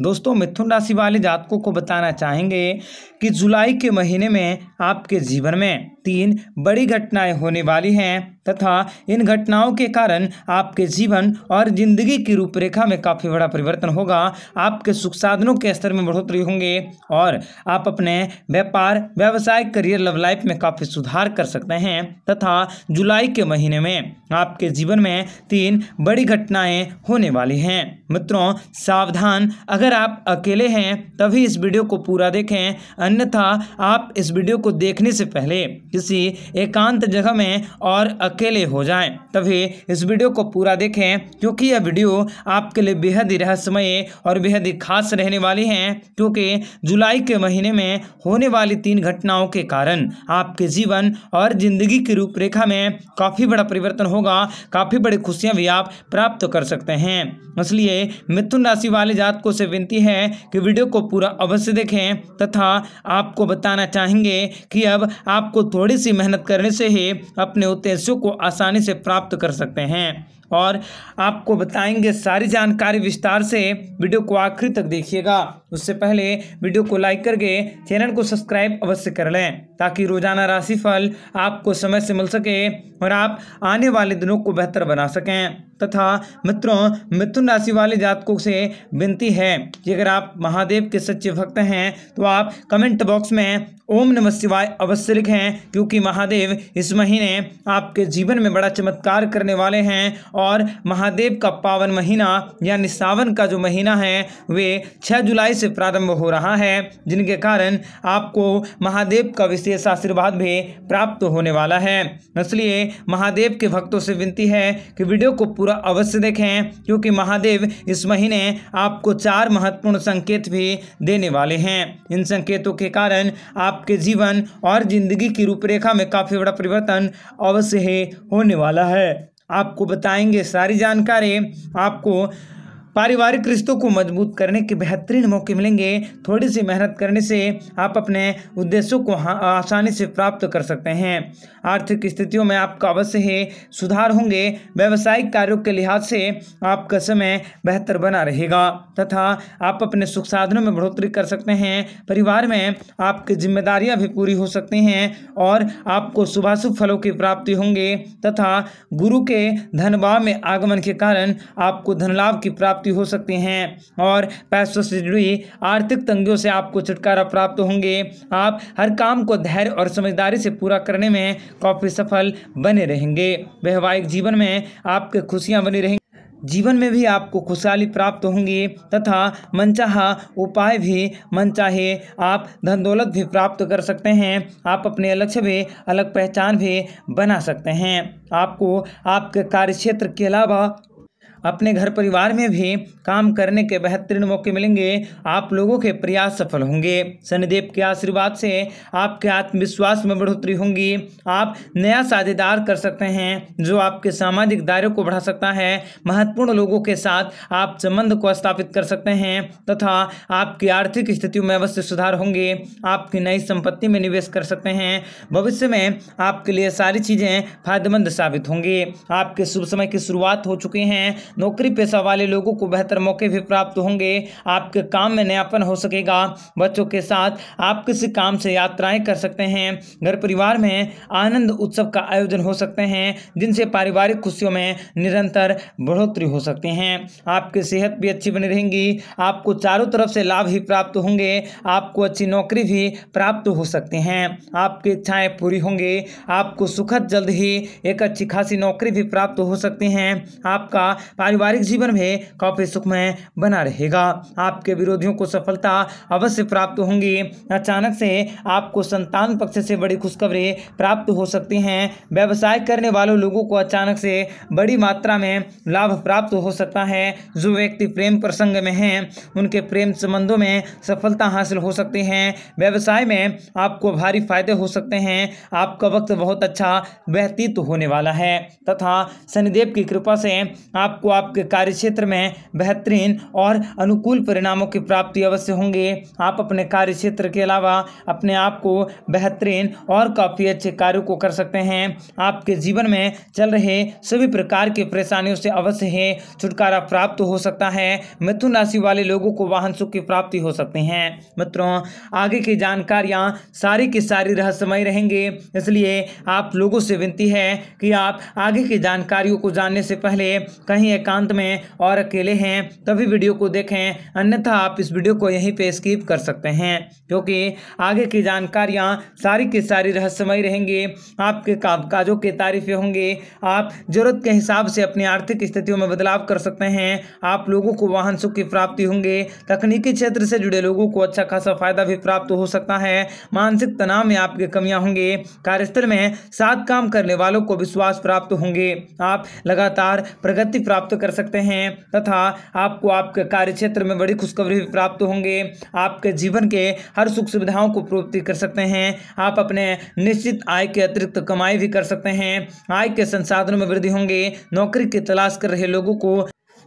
दोस्तों मिथुन राशि वाले जातकों को बताना चाहेंगे कि जुलाई के महीने में आपके जीवन में तीन बड़ी घटनाएं होने वाली हैं तथा इन घटनाओं के कारण आपके जीवन और जिंदगी की रूपरेखा में काफ़ी बड़ा परिवर्तन होगा आपके सुख साधनों के स्तर में बढ़ोतरी होंगे और आप अपने व्यापार व्यवसाय करियर लव लाइफ में काफ़ी सुधार कर सकते हैं तथा जुलाई के महीने में आपके जीवन में तीन बड़ी घटनाएं होने वाली हैं मित्रों सावधान अगर अगर आप अकेले हैं तभी इस वीडियो को पूरा देखें अन्यथा आप इस वीडियो को देखने से पहले किसी एकांत जगह में और अकेले हो जाएं तभी इस वीडियो को पूरा देखें क्योंकि यह वीडियो आपके लिए बेहद ही रहस्यमय और बेहद ही खास रहने वाली है क्योंकि जुलाई के महीने में होने वाली तीन घटनाओं के कारण आपके जीवन और ज़िंदगी की रूपरेखा में काफ़ी बड़ा परिवर्तन होगा काफ़ी बड़ी खुशियाँ भी आप प्राप्त कर सकते हैं इसलिए मिथुन राशि वाले जात को से विनती है कि वीडियो को पूरा अवश्य देखें तथा आपको बताना चाहेंगे कि अब आपको थोड़ी सी मेहनत करने से ही अपने उद्देश्यों को आसानी से प्राप्त कर सकते हैं और आपको बताएंगे सारी जानकारी विस्तार से वीडियो को आखिरी तक देखिएगा उससे पहले वीडियो को लाइक करके चैनल को सब्सक्राइब अवश्य कर लें ताकि रोजाना राशिफल आपको समय से मिल सके और आप आने वाले दिनों को बेहतर बना सकें तथा मित्रों मिथुन राशि वाले जातकों से विनती है कि अगर आप महादेव के सच्चे भक्त हैं तो आप कमेंट बॉक्स में ओम नमः शिवाय अवश्य लिखें क्योंकि महादेव इस महीने आपके जीवन में बड़ा चमत्कार करने वाले हैं और महादेव का पावन महीना यानी सावन का जो महीना है वे 6 जुलाई से प्रारंभ हो रहा है जिनके कारण आपको महादेव का विशेष आशीर्वाद भी प्राप्त होने वाला है इसलिए महादेव के भक्तों से विनती है कि वीडियो को पूरा अवश्य देखें क्योंकि महादेव इस महीने आपको चार महत्वपूर्ण संकेत भी देने वाले हैं इन संकेतों के कारण आप आपके जीवन और ज़िंदगी की रूपरेखा में काफ़ी बड़ा परिवर्तन अवश्य होने वाला है आपको बताएंगे सारी जानकारी आपको पारिवारिक रिश्तों को मजबूत करने के बेहतरीन मौके मिलेंगे थोड़ी सी मेहनत करने से आप अपने उद्देश्यों को आसानी से प्राप्त कर सकते हैं आर्थिक स्थितियों में आपका अवश्य ही सुधार होंगे व्यावसायिक कार्यों के लिहाज से आपका समय बेहतर बना रहेगा तथा आप अपने सुख साधनों में बढ़ोतरी कर सकते हैं परिवार में आपकी जिम्मेदारियाँ भी पूरी हो सकती हैं और आपको शुभाशुभ फलों की प्राप्ति होंगे तथा गुरु के धनभाव में आगमन के कारण आपको धनलाभ की प्राप्ति प्राप्ति हो सकते हैं और पैसों से जुड़ी आर्थिक तंगियों से आपको छुटकारा प्राप्त होंगे आप हर काम को धैर्य और समझदारी से पूरा करने में काफ़ी सफल बने रहेंगे वैवाहिक जीवन में आपके खुशियाँ बनी रहेंगी जीवन में भी आपको खुशहाली प्राप्त होंगी तथा मनचाहा उपाय भी मनचाहे आप धन दौलत भी प्राप्त कर सकते हैं आप अपने लक्ष्य भी अलग पहचान भी बना सकते हैं आपको आपके कार्य क्षेत्र के अलावा अपने घर परिवार में भी काम करने के बेहतरीन मौके मिलेंगे आप लोगों के प्रयास सफल होंगे शनिदेव के आशीर्वाद से आपके आत्मविश्वास में बढ़ोतरी होंगी आप नया साझेदार कर सकते हैं जो आपके सामाजिक दायरे को बढ़ा सकता है महत्वपूर्ण लोगों के साथ आप संबंध को स्थापित कर सकते हैं तथा आपकी आर्थिक स्थितियों में अवश्य सुधार होंगे आपकी नई संपत्ति में निवेश कर सकते हैं भविष्य में आपके लिए सारी चीज़ें फायदेमंद साबित होंगी आपके शुभ समय की शुरुआत हो चुकी हैं नौकरी पेशा वाले लोगों को बेहतर मौके भी प्राप्त होंगे आपके काम में नयापन हो सकेगा बच्चों के साथ आप किसी काम से यात्राएं कर सकते हैं घर परिवार में आनंद उत्सव का आयोजन हो सकते हैं जिनसे पारिवारिक खुशियों में निरंतर बढ़ोतरी हो सकती हैं आपकी सेहत भी अच्छी बनी रहेंगी आपको चारों तरफ से लाभ ही प्राप्त होंगे आपको अच्छी नौकरी भी प्राप्त हो सकती हैं आपकी इच्छाएं पूरी होंगी आपको सुखद जल्द ही एक अच्छी खासी नौकरी भी प्राप्त हो सकती हैं आपका पारिवारिक जीवन में काफ़ी सुखमय बना रहेगा आपके विरोधियों को सफलता अवश्य प्राप्त होंगी अचानक से आपको संतान पक्ष से बड़ी खुशखबरी प्राप्त हो सकती हैं व्यवसाय करने वालों लोगों को अचानक से बड़ी मात्रा में लाभ प्राप्त हो सकता है जो व्यक्ति प्रेम प्रसंग में हैं उनके प्रेम संबंधों में सफलता हासिल हो सकती है व्यवसाय में आपको भारी फायदे हो सकते हैं आपका वक्त बहुत अच्छा व्यतीत होने वाला है तथा शनिदेव की कृपा से आपको आपको आपके क्षेत्र में बेहतरीन और अनुकूल परिणामों की प्राप्ति अवश्य होंगे आप अपने कार्य क्षेत्र के अलावा अपने आप को बेहतरीन और काफ़ी अच्छे कार्यों को कर सकते हैं आपके जीवन में चल रहे सभी प्रकार के परेशानियों से अवश्य ही छुटकारा प्राप्त हो सकता है मिथुन राशि वाले लोगों को वाहन सुख की प्राप्ति हो सकती है मित्रों आगे की जानकारियाँ सारी की सारी रहस्यमय रहेंगे इसलिए आप लोगों से विनती है कि आप आगे की जानकारियों को जानने से पहले कहीं एकांत में और अकेले हैं तभी वीडियो को देखें अन्यथा आप इस वीडियो को यहीं पे स्किप कर सकते हैं क्योंकि आगे की जानकारियाँ सारी की सारी रहस्यमय रहेंगी आपके कामकाजों के तारीफें होंगे आप जरूरत के हिसाब से अपनी आर्थिक स्थितियों में बदलाव कर सकते हैं आप लोगों को वाहन सुख की प्राप्ति होंगे तकनीकी क्षेत्र से जुड़े लोगों को अच्छा खासा फायदा भी प्राप्त हो सकता है मानसिक तनाव में आपके कमियां होंगे कार्यस्थल में साथ काम करने वालों को विश्वास प्राप्त होंगे आप लगातार प्रगति प्राप्त प्राप्त कर सकते हैं तथा आपको आपके कार्य क्षेत्र में बड़ी खुशखबरी प्राप्त होंगे आपके जीवन के हर सुख सुविधाओं को प्राप्ति कर सकते हैं आप अपने निश्चित आय के अतिरिक्त कमाई भी कर सकते हैं आय के संसाधनों में वृद्धि होंगे नौकरी की तलाश कर रहे लोगों को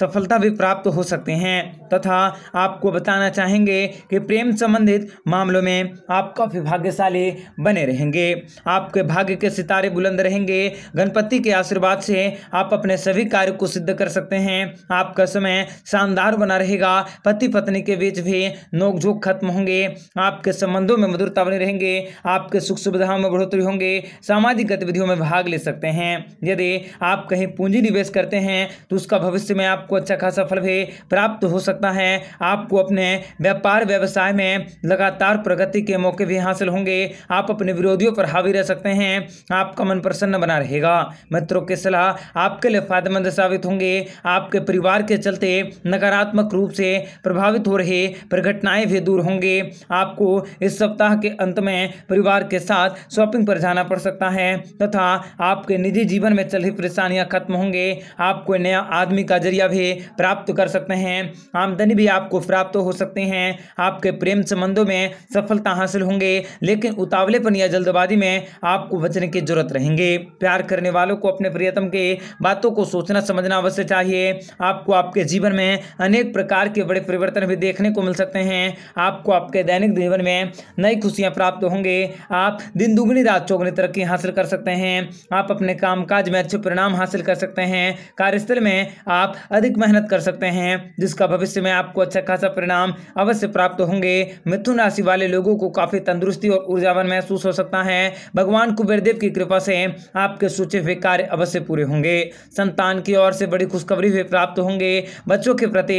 सफलता भी प्राप्त हो सकते हैं तथा आपको बताना चाहेंगे कि प्रेम संबंधित मामलों में आप काफ़ी भाग्यशाली बने रहेंगे आपके भाग्य के सितारे बुलंद रहेंगे गणपति के आशीर्वाद से आप अपने सभी कार्य को सिद्ध कर सकते हैं आपका समय शानदार बना रहेगा पति पत्नी के बीच भी नोकझोंक खत्म होंगे आपके संबंधों में मधुरता बनी रहेंगे आपके सुख सुविधाओं में बढ़ोतरी होंगे सामाजिक गतिविधियों में भाग ले सकते हैं यदि आप कहीं पूंजी निवेश करते हैं तो उसका भविष्य में आप आपको अच्छा खासा फल भी प्राप्त हो सकता है आपको अपने व्यापार व्यवसाय में लगातार प्रगति के मौके भी हासिल होंगे आप अपने विरोधियों पर हावी रह सकते हैं आपका मन प्रसन्न बना रहेगा मित्रों की सलाह आपके लिए फायदेमंद साबित होंगे आपके परिवार के चलते नकारात्मक रूप से प्रभावित हो रहे प्रघटनाएँ भी दूर होंगे आपको इस सप्ताह के अंत में परिवार के साथ शॉपिंग पर जाना पड़ सकता है तथा आपके निजी जीवन में चल रही परेशानियां खत्म होंगे आपको नया आदमी का जरिया भी प्राप्त कर सकते हैं आमदनी भी आपको प्राप्त हो सकते हैं आपके प्रेम संबंधों में सफलता हासिल होंगे लेकिन उतावलेपन या जल्दबाजी में आपको बचने की जरूरत रहेंगे प्यार करने वालों को अपने प्रियतम के बातों को सोचना समझना अवश्य चाहिए आपको आपके जीवन में अनेक प्रकार के बड़े परिवर्तन भी देखने को मिल सकते हैं आपको आपके दैनिक जीवन में नई खुशियाँ प्राप्त होंगे आप दिन दुगनी रात चौगनी तरक्की हासिल कर सकते हैं आप अपने कामकाज में अच्छे परिणाम हासिल कर सकते हैं कार्यस्थल में आप अधिक मेहनत कर सकते हैं जिसका भविष्य में आपको अच्छा खासा परिणाम अवश्य प्राप्त होंगे मिथुन राशि वाले लोगों को काफ़ी तंदुरुस्ती और ऊर्जावन महसूस हो सकता है भगवान कुबेरदेव की कृपा से आपके सोचे हुए कार्य अवश्य पूरे होंगे संतान की ओर से बड़ी खुशखबरी भी प्राप्त होंगे बच्चों के प्रति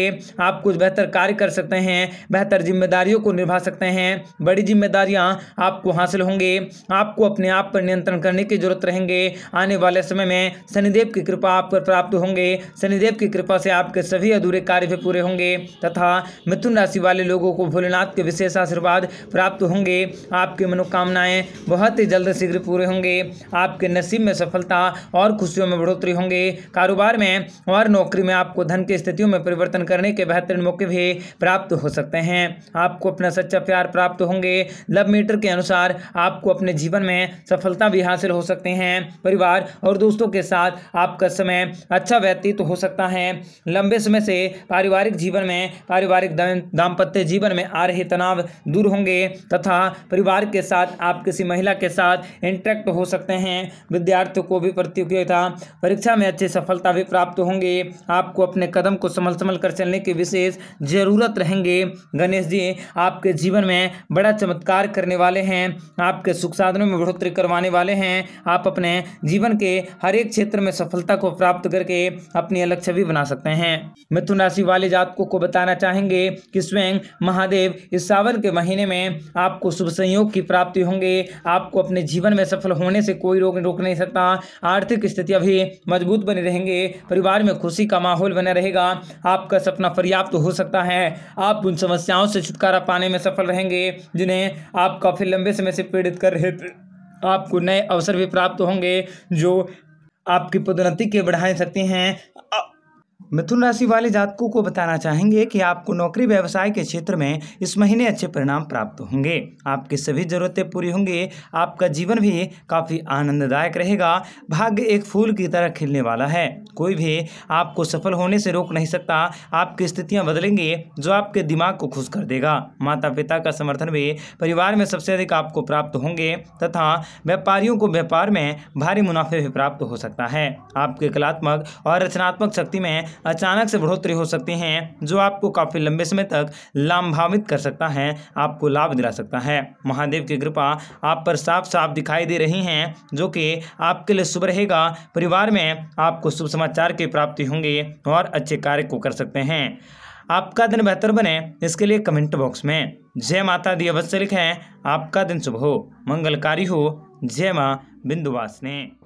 आप कुछ बेहतर कार्य कर सकते हैं बेहतर जिम्मेदारियों को निभा सकते हैं बड़ी जिम्मेदारियां आपको हासिल होंगे आपको अपने आप पर नियंत्रण करने की जरूरत रहेंगे आने वाले समय में शनिदेव की कृपा आप पर प्राप्त होंगे शनिदेव की कृपा से आपके सभी अधूरे कार्य भी पूरे होंगे तथा मिथुन राशि वाले लोगों को भोलेनाथ के विशेष आशीर्वाद प्राप्त होंगे आपकी मनोकामनाएं बहुत ही जल्द शीघ्र पूरे होंगे आपके नसीब में सफलता और खुशियों में बढ़ोतरी होंगे कारोबार में और नौकरी में आपको धन की स्थितियों में परिवर्तन करने के बेहतरीन मौके भी प्राप्त हो सकते हैं आपको अपना सच्चा प्यार प्राप्त होंगे लव मीटर के अनुसार आपको अपने जीवन में सफलता भी हासिल हो सकते हैं परिवार और दोस्तों के साथ आपका समय अच्छा व्यतीत हो सकता है लंबे समय से पारिवारिक जीवन में पारिवारिक दाम्पत्य जीवन में आ रहे तनाव दूर होंगे तथा परिवार के साथ आप किसी महिला के साथ इंटरेक्ट हो सकते हैं विद्यार्थियों को भी प्रतियोगिता परीक्षा में अच्छी सफलता भी प्राप्त होंगे आपको अपने कदम को संभल संभल कर चलने की विशेष ज़रूरत रहेंगे गणेश जी आपके जीवन में बड़ा चमत्कार करने वाले हैं आपके सुख साधनों में बढ़ोतरी करवाने वाले हैं आप अपने जीवन के हर एक क्षेत्र में सफलता को प्राप्त करके अपनी अलग छवि बना बना सकते हैं मिथुन राशि वाले जातकों को बताना चाहेंगे कि स्वयं महादेव इस सावन के महीने में आपको शुभ संयोग की प्राप्ति होंगे आपको अपने जीवन में सफल होने से कोई रोक रोक नहीं सकता आर्थिक स्थितियाँ भी मजबूत बने रहेंगे परिवार में खुशी का माहौल बना रहेगा आपका सपना पर्याप्त तो हो सकता है आप उन समस्याओं से छुटकारा पाने में सफल रहेंगे जिन्हें आप काफ़ी लंबे समय से पीड़ित कर रहे थे आपको नए अवसर भी प्राप्त होंगे जो आपकी पदोन्नति के बढ़ा सकते हैं मिथुन राशि वाले जातकों को बताना चाहेंगे कि आपको नौकरी व्यवसाय के क्षेत्र में इस महीने अच्छे परिणाम प्राप्त होंगे आपकी सभी जरूरतें पूरी होंगी आपका जीवन भी काफ़ी आनंददायक रहेगा भाग्य एक फूल की तरह खिलने वाला है कोई भी आपको सफल होने से रोक नहीं सकता आपकी स्थितियाँ बदलेंगी जो आपके दिमाग को खुश कर देगा माता पिता का समर्थन भी परिवार में सबसे अधिक आपको प्राप्त होंगे तथा व्यापारियों को व्यापार में भारी मुनाफे भी प्राप्त हो सकता है आपके कलात्मक और रचनात्मक शक्ति में अचानक से बढ़ोतरी हो सकती है जो आपको काफ़ी लंबे समय तक लाभान्वित कर सकता है आपको लाभ दिला सकता है महादेव की कृपा आप पर साफ साफ दिखाई दे रही हैं जो कि आपके लिए शुभ रहेगा परिवार में आपको शुभ समाचार की प्राप्ति होंगी और अच्छे कार्य को कर सकते हैं आपका दिन बेहतर बने इसके लिए कमेंट बॉक्स में जय माता दी अवश्य लिखें आपका दिन शुभ हो मंगलकारी हो जय माँ बिंदुवास ने